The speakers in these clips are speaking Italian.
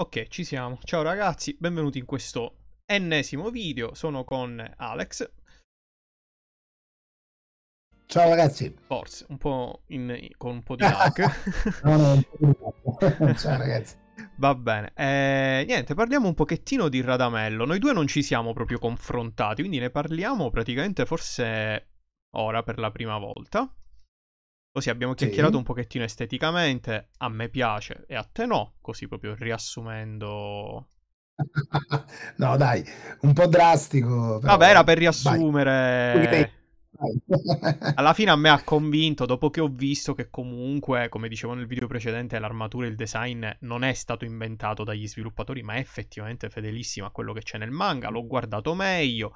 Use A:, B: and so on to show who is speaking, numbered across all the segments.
A: Ok, ci siamo. Ciao ragazzi, benvenuti in questo ennesimo video. Sono con Alex. Ciao ragazzi. Forse, un po' in, con un po' di lag.
B: no, no, un po' di Ciao ragazzi.
A: Va bene, eh, niente, parliamo un pochettino di Radamello. Noi due non ci siamo proprio confrontati, quindi ne parliamo praticamente forse ora per la prima volta. Così abbiamo chiacchierato sì. un pochettino esteticamente, a me piace e a te no, così proprio riassumendo.
B: no, dai, un
A: po' drastico. Però... Vabbè, era per riassumere. Alla fine a me ha convinto dopo che ho visto che comunque, come dicevo nel video precedente, l'armatura e il design non è stato inventato dagli sviluppatori, ma è effettivamente fedelissimo a quello che c'è nel manga. L'ho guardato meglio,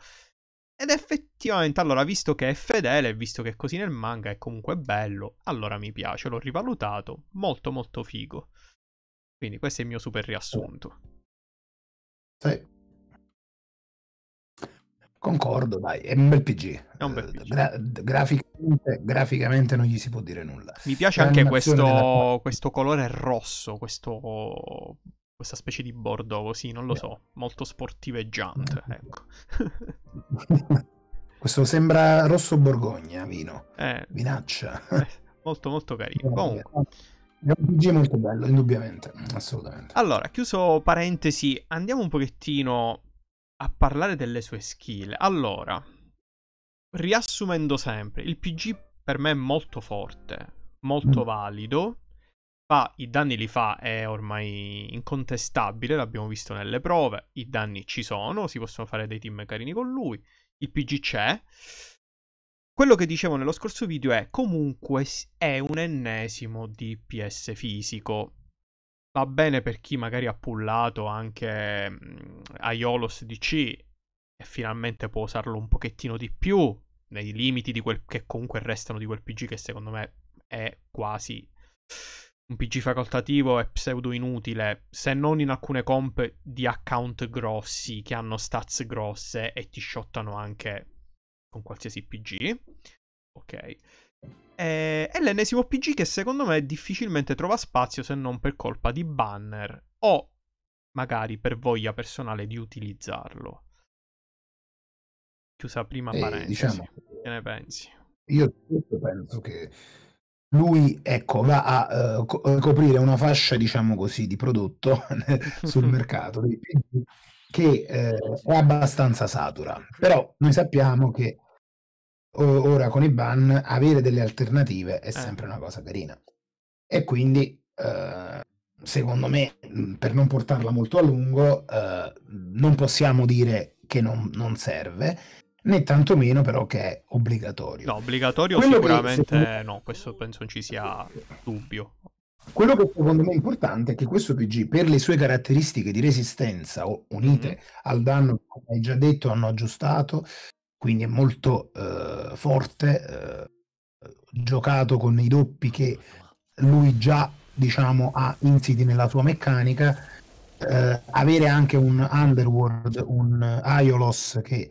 A: ed effettivamente, allora, visto che è fedele, visto che è così nel manga, è comunque bello, allora mi piace, l'ho rivalutato, molto molto figo. Quindi questo è il mio super riassunto.
B: Sì. Concordo, dai, è un bel PG.
A: È un bel PG. Gra-
B: graficamente, graficamente, non gli si può dire nulla. Mi piace anche questo, della...
A: questo colore rosso, questo questa specie di bordo così, non lo so, molto sportiveggiante, mm. ecco.
B: Questo sembra rosso borgogna,
A: vino. Eh,
B: Vinaccia. Eh,
A: molto molto carino. Comunque.
B: È un PG molto bello, indubbiamente, assolutamente.
A: Allora, chiuso parentesi, andiamo un pochettino a parlare delle sue skill. Allora, riassumendo sempre, il PG per me è molto forte, molto mm. valido, fa, i danni li fa, è ormai incontestabile, l'abbiamo visto nelle prove, i danni ci sono, si possono fare dei team carini con lui, il PG c'è. Quello che dicevo nello scorso video è comunque è un ennesimo DPS fisico. Va bene per chi magari ha pullato anche Aiolos DC e finalmente può usarlo un pochettino di più, nei limiti di quel che comunque restano di quel PG che secondo me è quasi un PG facoltativo è pseudo inutile, se non in alcune comp di account grossi che hanno stats grosse e ti shottano anche con qualsiasi PG. Ok. è l'ennesimo PG che secondo me difficilmente trova spazio se non per colpa di banner o magari per voglia personale di utilizzarlo. Chiusa prima eh, parentesi. Diciamo, che ne pensi? Io penso che
B: lui ecco, va a uh, eh, coprire una fascia, diciamo così, di prodotto sul mercato che eh, è abbastanza satura. Però noi sappiamo che o- ora con i ban avere delle alternative è eh. sempre una cosa carina. E quindi, eh, secondo me, mm, per non portarla molto a lungo, eh, non possiamo dire che non, non serve né tantomeno però che è obbligatorio.
A: No, obbligatorio Quello sicuramente me... no, questo penso non ci sia dubbio.
B: Quello che secondo me è importante è che questo PG, per le sue caratteristiche di resistenza unite mm-hmm. al danno che come hai già detto hanno aggiustato, quindi è molto eh, forte, eh, giocato con i doppi che lui già diciamo, ha insiti nella sua meccanica, eh, avere anche un Underworld, un Iolos che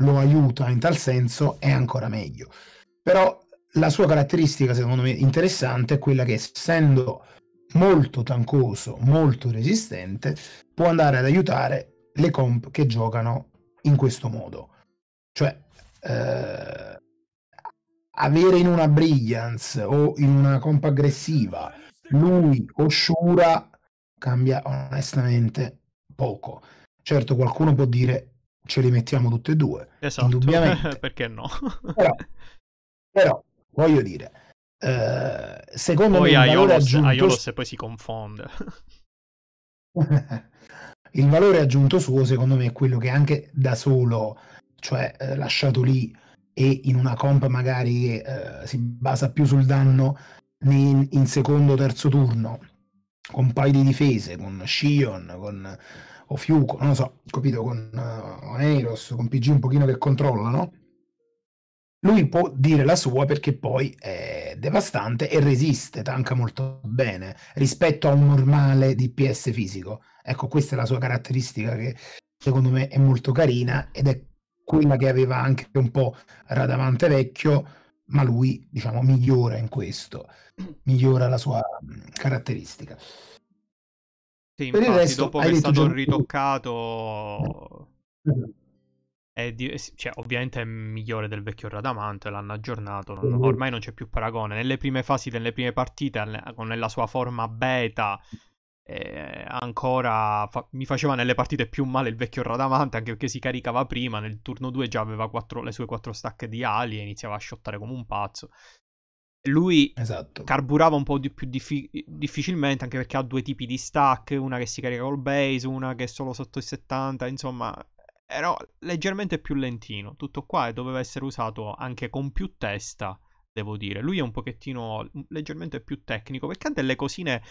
B: lo aiuta in tal senso, è ancora meglio. Però la sua caratteristica, secondo me, interessante è quella che essendo molto tancoso, molto resistente, può andare ad aiutare le comp che giocano in questo modo. Cioè, eh, avere in una Brilliance o in una comp aggressiva lui o Shura cambia onestamente poco. Certo, qualcuno può dire ce li mettiamo tutte e due. Esatto, indubbiamente.
A: perché no? però, però, voglio dire, eh, secondo poi me... Poi Aiolos, aggiunto... poi si confonde.
B: il valore aggiunto suo, secondo me, è quello che anche da solo, cioè eh, lasciato lì e in una comp magari che eh, si basa più sul danno in, in secondo o terzo turno, con un paio di difese, con Shion, con o Fiuco, non lo so, capito, con uh, eh, Oneiros, con PG un pochino che controllano, lui può dire la sua perché poi è devastante e resiste, tanca molto bene rispetto a un normale DPS fisico. Ecco, questa è la sua caratteristica che secondo me è molto carina ed è quella che aveva anche un po' Radamante vecchio, ma lui, diciamo, migliora in questo, migliora la sua caratteristica.
A: Sì, infatti, per il resto, dopo che è stato gioco... ritoccato, esatto. è di... cioè, ovviamente è migliore del vecchio Radamante. L'hanno aggiornato. Non... Ormai non c'è più paragone. Nelle prime fasi, nelle prime partite, nella sua forma beta, eh, ancora fa... mi faceva nelle partite più male il vecchio Radamante. Anche perché si caricava prima. Nel turno 2 già aveva quattro... le sue quattro stacche di ali e iniziava a sciottare come un pazzo lui esatto. carburava un po' di più diffi- difficilmente anche perché ha due tipi di stack, una che si carica col base, una che è solo sotto i 70, insomma era leggermente più lentino. Tutto qua e doveva essere usato anche con più testa, devo dire. Lui è un pochettino leggermente più tecnico perché ha delle cosine,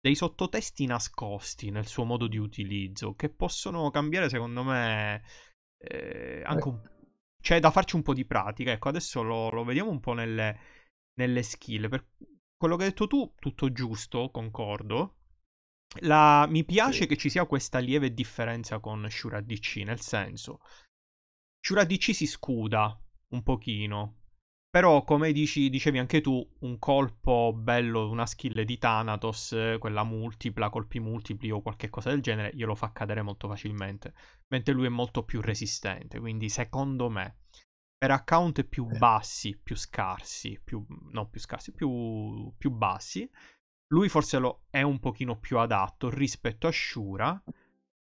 A: dei sottotesti nascosti nel suo modo di utilizzo che possono cambiare secondo me eh, anche eh. un po' cioè, da farci un po' di pratica. Ecco, adesso lo, lo vediamo un po' nelle, nelle skill. Per quello che hai detto tu, tutto giusto, concordo. La... Mi piace sì. che ci sia questa lieve differenza con Shura DC, nel senso, Shura DC si scuda un pochino, però come dici, dicevi anche tu, un colpo bello, una skill di Thanatos, quella multipla, colpi multipli o qualche cosa del genere, glielo fa cadere molto facilmente, mentre lui è molto più resistente, quindi secondo me per account più eh. bassi, più scarsi, più, no, più scarsi, più, più bassi, lui forse lo è un pochino più adatto rispetto a Shura,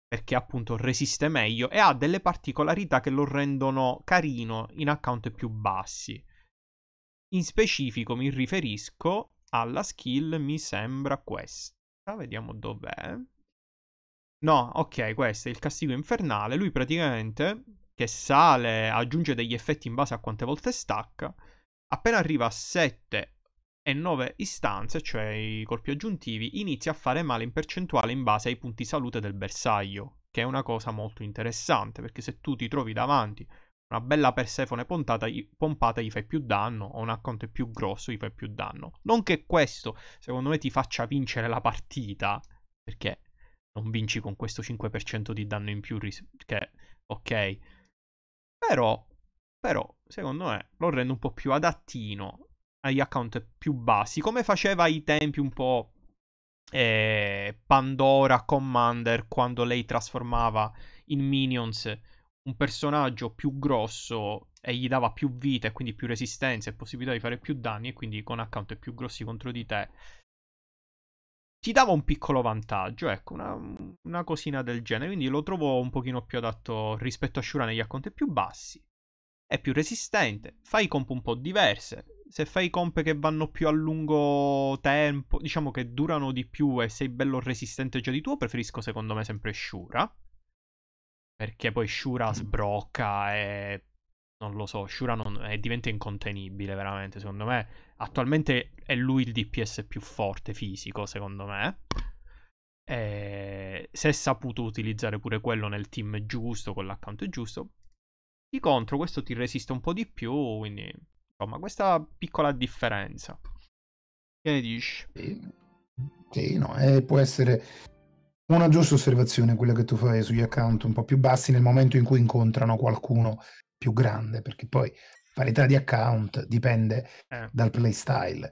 A: perché appunto resiste meglio e ha delle particolarità che lo rendono carino in account più bassi. In specifico mi riferisco alla skill, mi sembra questa, vediamo dov'è. No, ok, questo è il castigo infernale, lui praticamente che sale, aggiunge degli effetti in base a quante volte stacca. Appena arriva a 7 e 9 istanze, cioè i colpi aggiuntivi, inizia a fare male in percentuale in base ai punti salute del bersaglio, che è una cosa molto interessante, perché se tu ti trovi davanti una bella Persefone pompata, pompata gli fai più danno, o un account più grosso gli fai più danno. Non che questo, secondo me, ti faccia vincere la partita, perché non vinci con questo 5% di danno in più, ris- che, ok però, però, secondo me, lo rende un po' più adattino agli account più bassi, come faceva ai tempi un po' eh, Pandora Commander quando lei trasformava in Minions un personaggio più grosso e gli dava più vita e quindi più resistenza e possibilità di fare più danni e quindi con account più grossi contro di te ti dava un piccolo vantaggio, ecco, una, una, cosina del genere. Quindi lo trovo un pochino più adatto rispetto a Shura negli acconti più bassi. È più resistente, fai comp un po' diverse. Se fai comp che vanno più a lungo tempo, diciamo che durano di più e sei bello resistente già di tuo, preferisco secondo me sempre Shura. Perché poi Shura mm. sbrocca e non lo so, Shura non, eh, diventa incontenibile veramente, secondo me. Attualmente è lui il DPS più forte fisico, secondo me. E eh, se è saputo utilizzare pure quello nel team giusto, con l'account giusto. Di contro questo ti resiste un po' di più, quindi insomma questa piccola differenza. Che ne dici?
B: Sì, no, eh, può essere una giusta osservazione quella che tu fai sugli account un po' più bassi nel momento in cui incontrano qualcuno più grande, perché poi parità di account dipende eh. dal playstyle.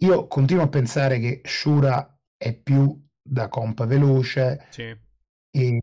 B: Io continuo a pensare che Shura è più da comp veloce sì. e,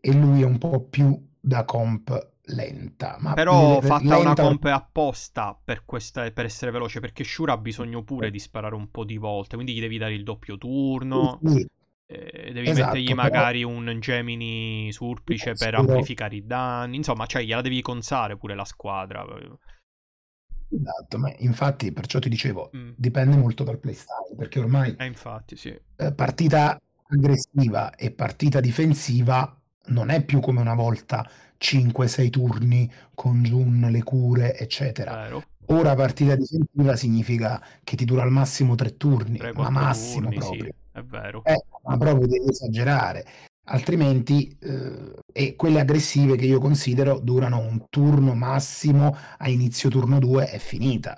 B: e, lui è un po' più da comp
A: lenta. Ma Però l- fatta lenta... una comp apposta per, questa, per essere veloce, perché Shura ha bisogno pure di sparare un po' di volte, quindi gli devi dare il doppio turno. Sì, eh, devi esatto, mettergli magari un Gemini surplice per amplificare i danni. Insomma, cioè, gliela devi consare pure la squadra.
B: Esatto, ma infatti perciò ti dicevo, mm. dipende molto dal playstyle, perché ormai
A: eh, infatti, sì.
B: Eh, partita aggressiva e partita difensiva non è più come una volta 5-6 turni con Jun, le cure, eccetera. Vero. Ora partita difensiva significa che ti dura al massimo 3 turni, 3, ma massimo turni, proprio. Sì.
A: È vero. Eh, ma proprio
B: devi esagerare. Altrimenti, eh, e quelle aggressive che io considero durano un turno massimo, a inizio turno 2 è finita.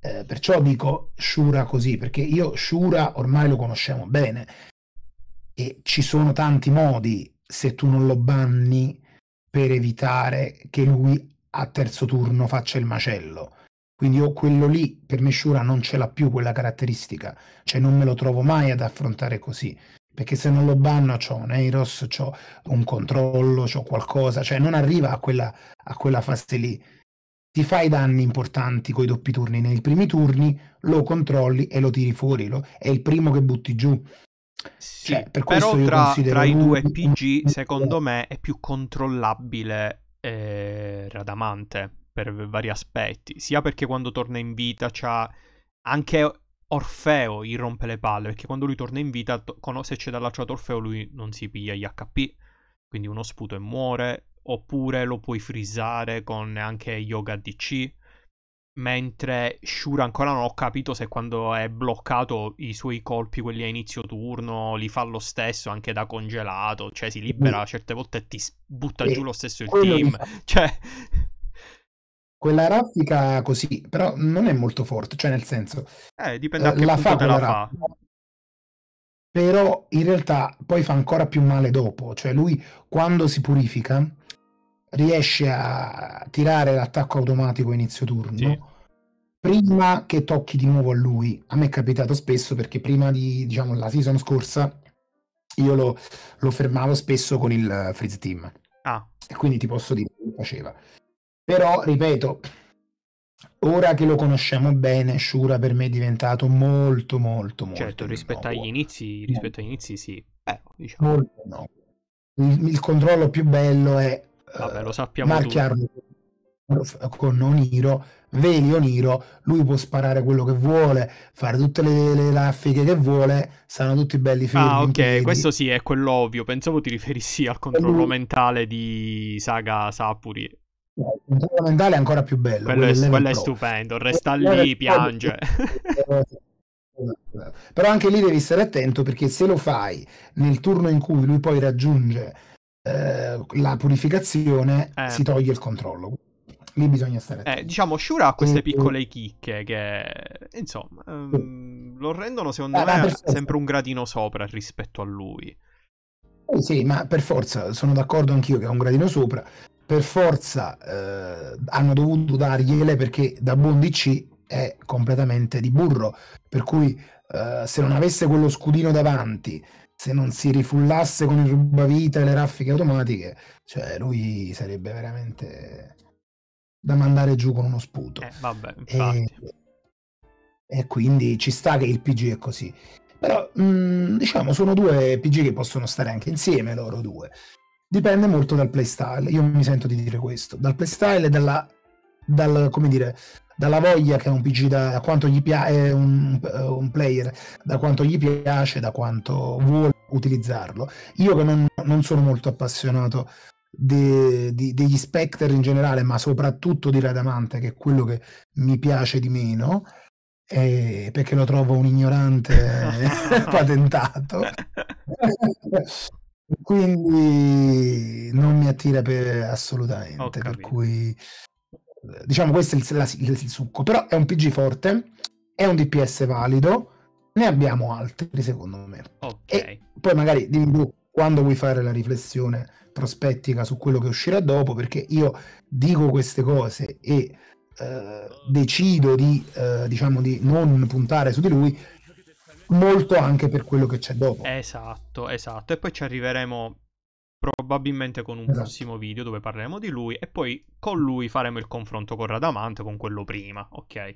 B: Eh, perciò dico Shura così, perché io Shura ormai lo conosciamo bene e ci sono tanti modi se tu non lo banni per evitare che lui a terzo turno faccia il macello. Quindi o quello lì per me non ce l'ha più quella caratteristica, cioè non me lo trovo mai ad affrontare così, perché se non lo banno c'ho un Eros, c'ho un controllo, c'ho qualcosa, cioè non arriva a quella, a quella fase lì. Ti fai danni importanti coi doppi turni, nei primi turni lo controlli e lo tiri fuori, lo, è il primo che butti giù.
A: Sì, cioè, per però tra, tra i due PG secondo me è più controllabile eh, Radamante per vari aspetti, sia perché quando torna in vita c'ha anche Orfeo gli rompe le palle, perché quando lui torna in vita, se c'è dall'altro Orfeo lui non si piglia gli HP, quindi uno sputo e muore, oppure lo puoi frizzare con anche Yoga DC, mentre Shura ancora non ho capito se quando è bloccato i suoi colpi, quelli a inizio turno, li fa lo stesso anche da congelato, cioè si libera certe volte e ti butta giù lo stesso il team. Cioè,
B: quella raffica così, però non è molto forte, cioè nel senso...
A: Eh, dipende da eh, che la fa te la fa. Raffica,
B: però in realtà poi fa ancora più male dopo, cioè lui quando si purifica riesce a tirare l'attacco automatico inizio turno sì. prima che tocchi di nuovo a lui. A me è capitato spesso perché prima di, diciamo, la season scorsa io lo, lo fermavo spesso con il eh, Freeze Team. Ah. E quindi ti posso dire che faceva però, ripeto, ora che lo conosciamo bene, Shura per me è diventato molto, molto, molto.
A: Certo, rispetto agli, inizi, rispetto, agli inizi, sì. Eh, diciamo. Molto no.
B: Il, il, controllo più bello è
A: Vabbè, lo eh, sappiamo marchiarlo
B: con Oniro, veli Oniro, lui può sparare quello che vuole, fare tutte le, le raffiche che vuole, saranno tutti belli fermi. Ah, ok, questo
A: sì è quello ovvio. Pensavo ti riferissi al controllo lui... mentale di Saga Sapuri
B: il fondamentale è ancora più bello. Quello, quello è, quello è stupendo,
A: eh, resta quello eh, lì, piange.
B: Però anche lì devi stare attento perché se lo fai nel turno in cui lui poi raggiunge eh, la purificazione, eh. si toglie il controllo. Lì bisogna stare attento. Eh,
A: diciamo, Shura ha queste piccole chicche che, insomma, ehm, lo rendono secondo ah, me sempre un gradino sopra rispetto a lui.
B: Eh sì, ma per forza, sono d'accordo anch'io che è un gradino sopra, per forza eh, hanno dovuto dargliele perché da buon DC è completamente di burro, per cui eh, se non avesse quello scudino davanti, se non si rifullasse con il rubavita e le raffiche automatiche, cioè lui sarebbe veramente da mandare giù con uno sputo.
A: Eh, vabbè, e,
B: e, quindi ci sta che il PG è così. Però mh, mm, diciamo sono due PG che possono stare anche insieme loro due dipende molto dal playstyle. Io mi sento di dire questo: dal playstyle e dalla, dal, dire, dalla voglia che un PG da, da quanto gli piace eh, un, eh, un, player, da quanto gli piace, da quanto vuole utilizzarlo. Io che non, non sono molto appassionato de, de, degli Spectre in generale, ma soprattutto di Radamante, che è quello che mi piace di meno. Eh, perché lo trovo un ignorante patentato Quindi non mi attira per, assolutamente. Per cui, eh, diciamo, questo è il, la, il, il succo. Però è un PG forte, è un DPS valido. Ne abbiamo altri, secondo me. Okay. E poi magari dimmi tu quando vuoi fare la riflessione prospettica su quello che uscirà dopo, perché io dico queste cose e eh, decido di, eh, diciamo, di non puntare su di lui molto anche per quello che c'è dopo.
A: Esatto, esatto. E poi ci arriveremo probabilmente con un esatto. prossimo video dove parleremo di lui e poi con lui faremo il confronto con Radamante con quello prima, ok?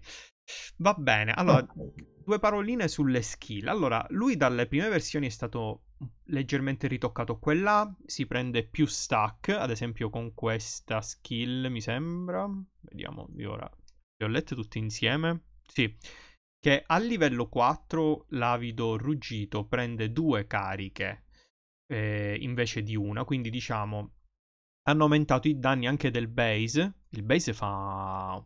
A: Va bene, allora okay. due paroline sulle skill. Allora, lui dalle prime versioni è stato leggermente ritoccato quella, si prende più stack, ad esempio con questa skill mi sembra, vediamo di ora, le ho lette tutte insieme, sì, che al livello 4 l'avido ruggito prende due cariche eh, invece di una, quindi diciamo hanno aumentato i danni anche del base, il base fa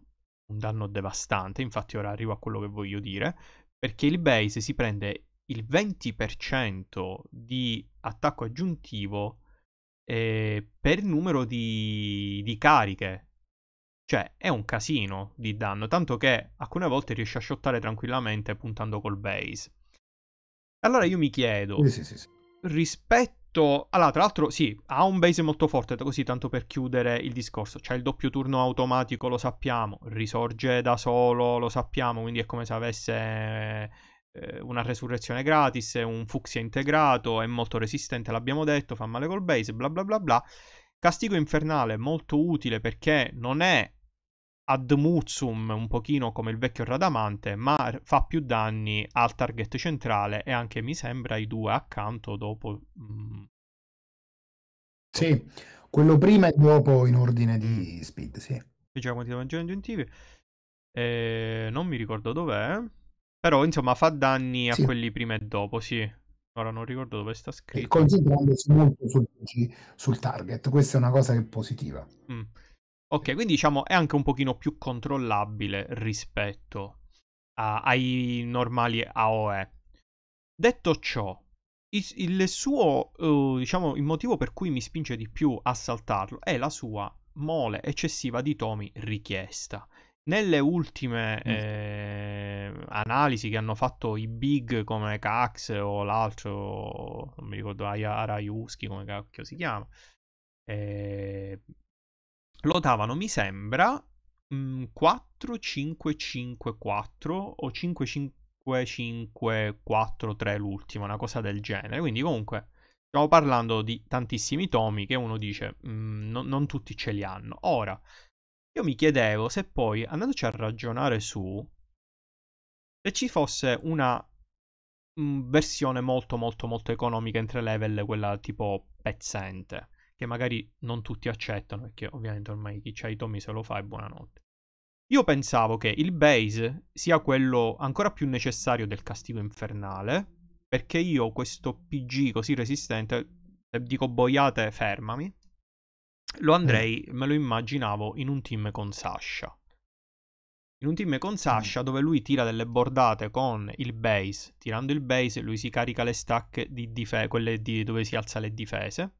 A: un danno devastante, infatti ora arrivo a quello che voglio dire, perché il base si prende il 20% di attacco aggiuntivo eh, per numero di, di cariche cioè, è un casino di danno, tanto che alcune volte riesce a shottare tranquillamente puntando col base. Allora io mi chiedo, sì, sì, sì. rispetto... Allora, tra l'altro, sì, ha un base molto forte, così tanto per chiudere il discorso. C'è il doppio turno automatico, lo sappiamo, risorge da solo, lo sappiamo, quindi è come se avesse eh, una resurrezione gratis, un fucsia integrato, è molto resistente, l'abbiamo detto, fa male col base, bla bla bla bla. Castigo infernale molto utile perché non è ad muzum un pochino come il vecchio Radamante, ma fa più danni al target centrale e anche mi sembra i due accanto dopo. Mm,
B: sì, quello prima e dopo in ordine di mm. speed, sì.
A: Diciamo di Evangelion Gentivi. Eh, non mi ricordo dov'è, però insomma fa danni a sì. quelli prima e dopo, sì. Ora non ricordo dove sta scritto. E
B: concentrandosi molto sul, sul target, questa è una cosa che è positiva.
A: Mm. Ok, quindi diciamo è anche un pochino più controllabile rispetto a, ai normali AOE. Detto ciò, il, il suo, uh, diciamo, il motivo per cui mi spinge di più a saltarlo è la sua mole eccessiva di tomi richiesta. Nelle ultime mm. eh, analisi che hanno fatto i big come Cax o l'altro, non mi ricordo, Araiuski come cacchio si chiama, eh, lotavano, mi sembra, 4-5-5-4 mm, o 5-5-5-4-3 l'ultima, una cosa del genere. Quindi comunque stiamo parlando di tantissimi tomi che uno dice mm, non, non tutti ce li hanno. Ora, io mi chiedevo se poi, andandoci a ragionare su, se ci fosse una mm, versione molto molto molto economica entre level, quella tipo pezzente che magari non tutti accettano, perché ovviamente ormai chi c'ha i tomi se lo fa e buonanotte. Io pensavo che il base sia quello ancora più necessario del castigo infernale, perché io questo PG così resistente, se dico boiate fermami, lo mm. andrei, me lo immaginavo in un team con Sasha. In un team con mm. Sasha dove lui tira delle bordate con il base, tirando il base lui si carica le stack di dife- quelle di- dove si alza le difese,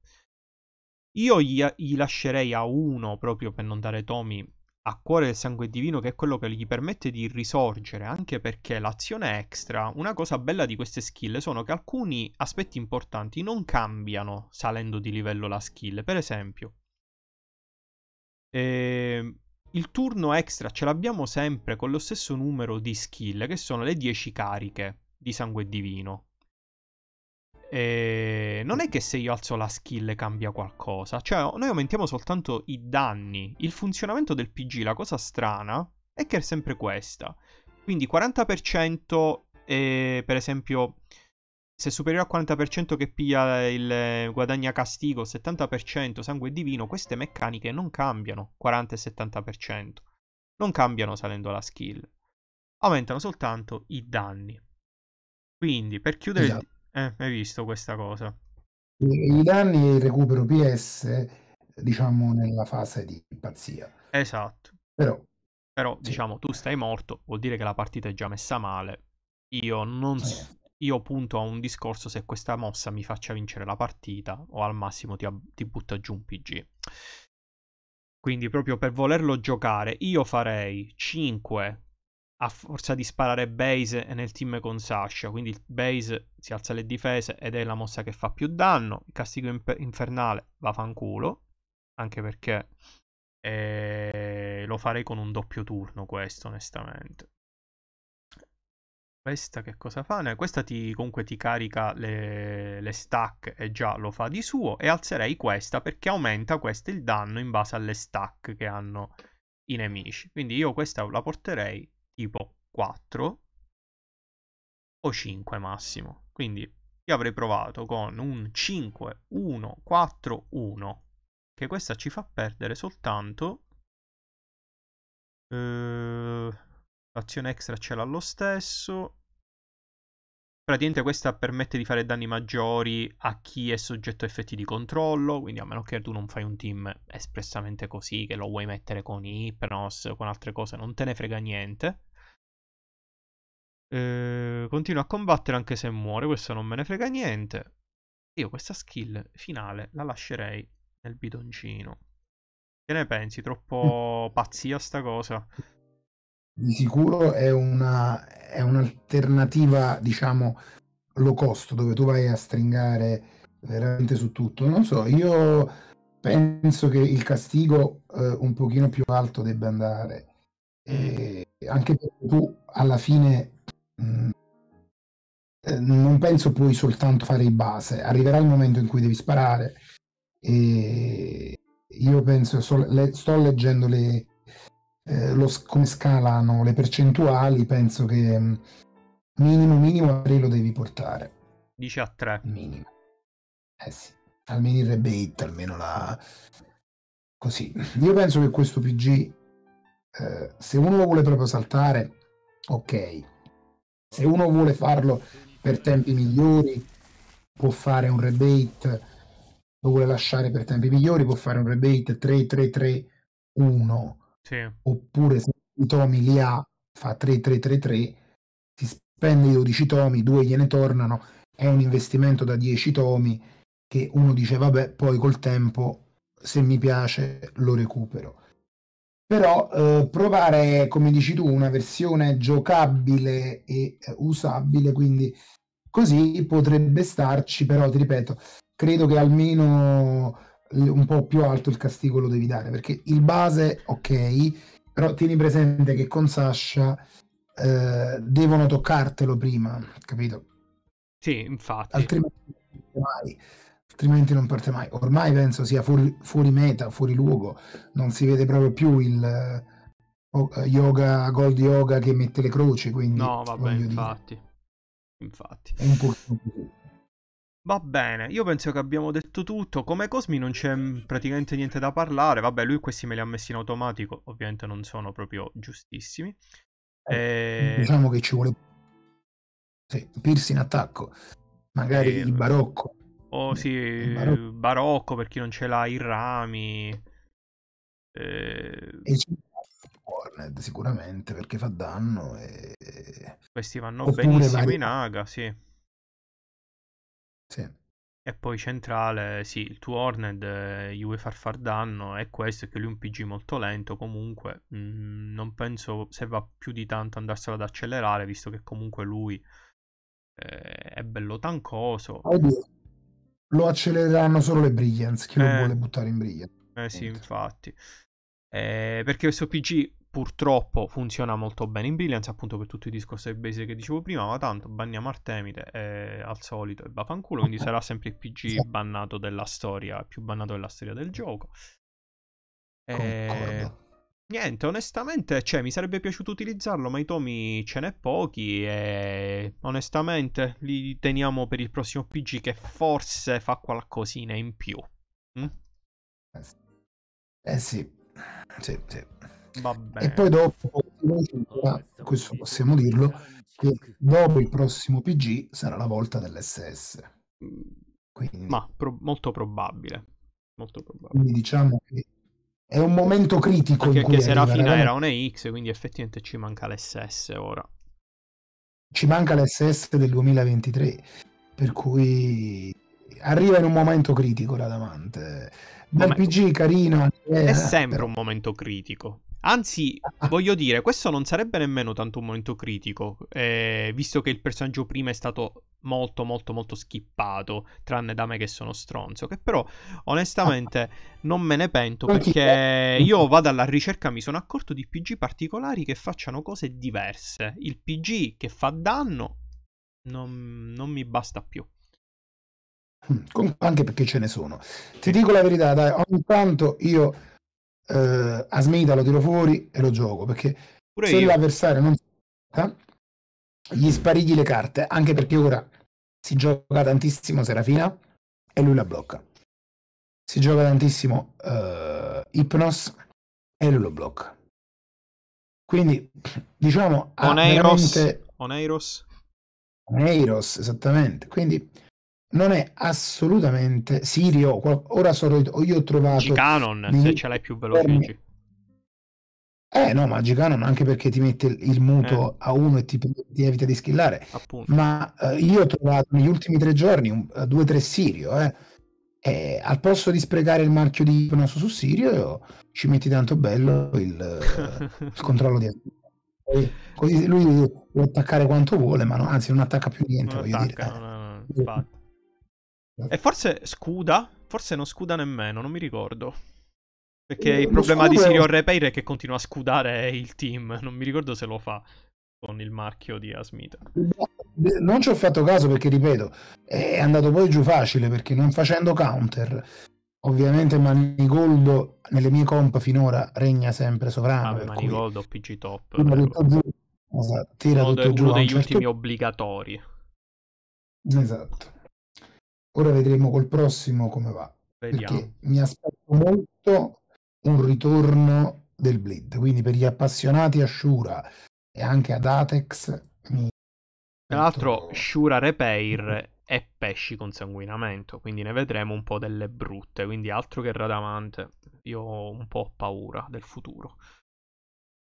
A: io gli, gli, lascerei a uno proprio per non dare Tommy a cuore del sangue divino, che è quello che gli permette di risorgere, anche perché l'azione extra, una cosa bella di queste skill sono che alcuni aspetti importanti non cambiano salendo di livello la skill. Per esempio, eh, il turno extra ce l'abbiamo sempre con lo stesso numero di skill, che sono le 10 cariche di sangue divino. E eh, non è che se io alzo la skill cambia qualcosa, cioè noi aumentiamo soltanto i danni. Il funzionamento del PG, la cosa strana, è che è sempre questa. Quindi 40% è, eh, per esempio se superiore al 40% che piglia il eh, guadagna castigo, 70% sangue divino, queste meccaniche non cambiano 40 e 70%. Non cambiano salendo la skill. Aumentano soltanto i danni. Quindi per chiudere esatto. Eh, hai visto questa cosa.
B: I, danni e il recupero PS, diciamo, nella fase di pazzia.
A: Esatto. Però, Però sì. diciamo, tu stai morto, vuol dire che la partita è già messa male. Io non... Eh. Io punto a un discorso se questa mossa mi faccia vincere la partita o al massimo ti, ab- ti butta giù un PG. Quindi proprio per volerlo giocare io farei 5 a forza di sparare base è nel team con Sasha, quindi il base si alza le difese ed è la mossa che fa più danno, il castigo infernale va fanculo, anche perché eh, lo farei con un doppio turno questo onestamente. Questa che cosa fa? No, questa ti, comunque ti carica le, le stack e già lo fa di suo e alzerei questa perché aumenta questo il danno in base alle stack che hanno i nemici. Quindi io questa la porterei tipo 4 o 5 massimo. Quindi io avrei provato con un 5, 1, 4, 1, che questa ci fa perdere soltanto... Eh, l'azione extra ce l'ha lo stesso. Praticamente questa permette di fare danni maggiori a chi è soggetto a effetti di controllo, quindi a meno che tu non fai un team espressamente così, che lo vuoi mettere con Hypnos, con altre cose, non te ne frega niente. Eh, continua a combattere anche se muore, questo non me ne frega niente. Io questa skill finale la lascerei nel bidoncino. Che ne pensi? Troppo mm. pazzia sta cosa?
B: Di sicuro è, una, è un'alternativa, diciamo, low cost, dove tu vai a stringare veramente su tutto. Non so, io penso che il castigo eh, un pochino più alto debba andare. Mm. E anche perché tu alla fine Mm. Eh, non penso puoi soltanto fare i base, arriverà il momento in cui devi sparare. E io penso, so, le, sto leggendo le, eh, lo, come scalano le percentuali, penso che mh, mm, minimo, minimo a 3 lo devi portare.
A: Dice a 3. Minimo.
B: Eh sì, almeno il rebate, almeno la... Così. Io penso che questo PG, eh, se uno lo vuole proprio saltare, ok se uno vuole farlo per tempi migliori, può fare un rebate, lo vuole lasciare per tempi migliori, può fare un rebate 3-3-3-1. Sì. Oppure se i tomi li ha, fa 3-3-3-3, si spende i 12 tomi, due gliene tornano, è un investimento da 10 tomi che uno dice vabbè, poi col tempo, se mi piace, lo recupero però eh, provare, come dici tu, una versione giocabile e eh, usabile, quindi così potrebbe starci, però ti ripeto, credo che almeno eh, un po' più alto il castigo lo devi dare, perché il base, ok, però tieni presente che con Sasha eh, devono toccartelo prima, capito?
A: Sì, infatti. Altrimenti
B: mai altrimenti non parte mai. Ormai penso sia fuori, fuori meta, fuori luogo, non si vede proprio più il uh, yoga, gold yoga che mette le croci, quindi... No, vabbè,
A: infatti. Dire. Infatti. È un pochino Va bene, io penso che abbiamo detto tutto. Come Cosmi non c'è praticamente niente da parlare. Vabbè, lui questi me li ha messi in automatico, ovviamente non sono proprio giustissimi. e... Eh, diciamo che ci vuole
B: sì, Pirsi in attacco, magari e... il barocco.
A: Oh sì, eh, barocco. barocco. per chi non ce l'ha i rami. Eh...
B: E Warned sicuramente perché fa danno e... Eh,
A: Questi vanno Oppure benissimo vari... in aga, sì. Sì. E poi centrale, sì, il tuo Horned eh, gli vuoi far far danno e questo è che lui è un PG molto lento comunque mh, mm, non penso se va più di tanto andarselo ad accelerare visto che comunque lui eh, è bello tancoso.
B: Oddio lo accelereranno solo le Brilliance, chi eh, lo vuole buttare in Brilliance.
A: Eh sì, infatti. Eh, perché questo PG purtroppo funziona molto bene in Brilliance, appunto per tutto il discorso del base che dicevo prima, ma tanto banniamo Artemide eh, al solito e vaffanculo, quindi sarà sempre il PG sì. bannato della storia, più bannato della storia del gioco. Concordo. Eh, Niente, onestamente, cioè, mi sarebbe piaciuto utilizzarlo, ma i tomi ce n'è pochi e onestamente li teniamo per il prossimo PG che forse fa qualcosina in più. Mm?
B: Eh sì, eh sì, sì. E poi dopo, questo possiamo dirlo, che dopo il prossimo PG sarà la volta dell'SS. Mm.
A: Quindi... Ma pro- molto probabile. Molto probabile. Quindi
B: diciamo che è un momento critico. Perché, perché Serafina era
A: un X, quindi effettivamente ci manca l'SS ora.
B: Ci manca l'SS del 2023, per cui arriva in un momento critico la Damante. Momento. RPG carina. È eh, sempre però...
A: un momento critico. Anzi, voglio dire, questo non sarebbe nemmeno tanto un momento critico, eh, visto che il personaggio prima è stato molto, molto, molto skippato, tranne da me che sono stronzo, che però onestamente non me ne pento perché io vado alla ricerca, mi sono accorto di PG particolari che facciano cose diverse. Il PG che fa danno non, non mi basta più.
B: Hm, anche perché ce ne sono. Ti dico la verità, dai, ogni tanto io eh, a Smita lo tiro fuori e lo gioco perché Pure se io. l'avversario non eh, gli sparigli le carte anche perché ora si gioca tantissimo Serafina e lui la blocca si gioca tantissimo uh, Hypnos e lui lo blocca quindi diciamo Oneiros veramente...
A: Oneiros
B: Oneiros esattamente quindi non è assolutamente Sirio. Ora sono io ho trovato Giganon, di... se
A: ce l'hai più veloce.
B: Eh no, ma Giganon anche perché ti mette il muto eh. a uno e ti, ti evita di skillare. Appunto. Ma eh, io ho trovato negli ultimi tre giorni un, eh, due tre Sirio, eh. E al posto di sprecare il marchio di Ipnoso su Sirio, ci metti tanto bello il, il controllo di e così lui può attaccare quanto vuole, ma no, anzi non attacca più niente, non voglio attacca, dire.
A: No, no, no, infatti. E forse scuda? Forse non scuda nemmeno, non mi ricordo. Perché eh, il problema di Sirio Repair è che continua a scudare il team. Non mi ricordo se lo fa con il marchio di Asmita.
B: Non ci ho fatto caso perché, ripeto, è andato poi giù facile perché non facendo counter. Ovviamente Manigoldo nelle mie comp finora regna sempre sovrano. Vabbè, Manigoldo
A: cui... PG top. Tutto
B: esatto, tira uno tutto uno giù, degli certo... ultimi
A: obbligatori.
B: Esatto. Ora vedremo col prossimo come va. Vediamo. Perché mi aspetto molto un ritorno del Blade. Quindi per gli appassionati a Shura e anche ad Atex. Mi...
A: Tra l'altro, Shura Repair e pesci con sanguinamento, quindi ne vedremo un po' delle brutte, quindi altro che Radamante, io ho un po' paura del futuro.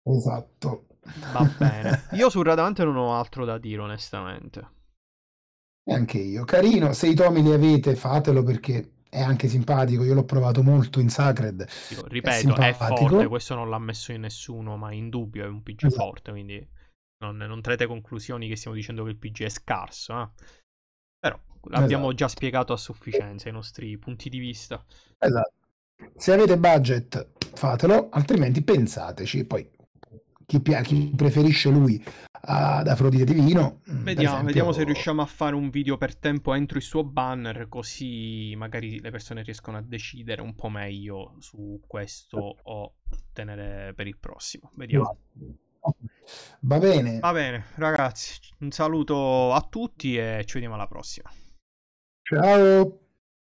A: Esatto. Va bene. Io su Radamante non ho altro da dire, onestamente.
B: E anche io. Carino, se i tomi li avete, fatelo perché è anche simpatico. Io l'ho provato molto in Sacred. Io, ripeto, è, è, forte.
A: Questo non l'ha messo in nessuno, ma in dubbio è un PG esatto. forte. Quindi non, non traete conclusioni che stiamo dicendo che il PG è scarso. Eh? Però l'abbiamo esatto. già spiegato a sufficienza i nostri punti di vista.
B: Esatto. Se avete budget, fatelo, altrimenti pensateci. Poi chi, chi preferisce lui ad Afrodite Divino. Mm, vediamo, esempio... vediamo, se riusciamo
A: a fare un video per tempo entro il suo banner, così magari le persone riescono a decidere un po' meglio su questo o tenere per il prossimo. Vediamo. Va bene. Va bene, ragazzi. Un saluto a tutti e ci vediamo alla prossima. Ciao.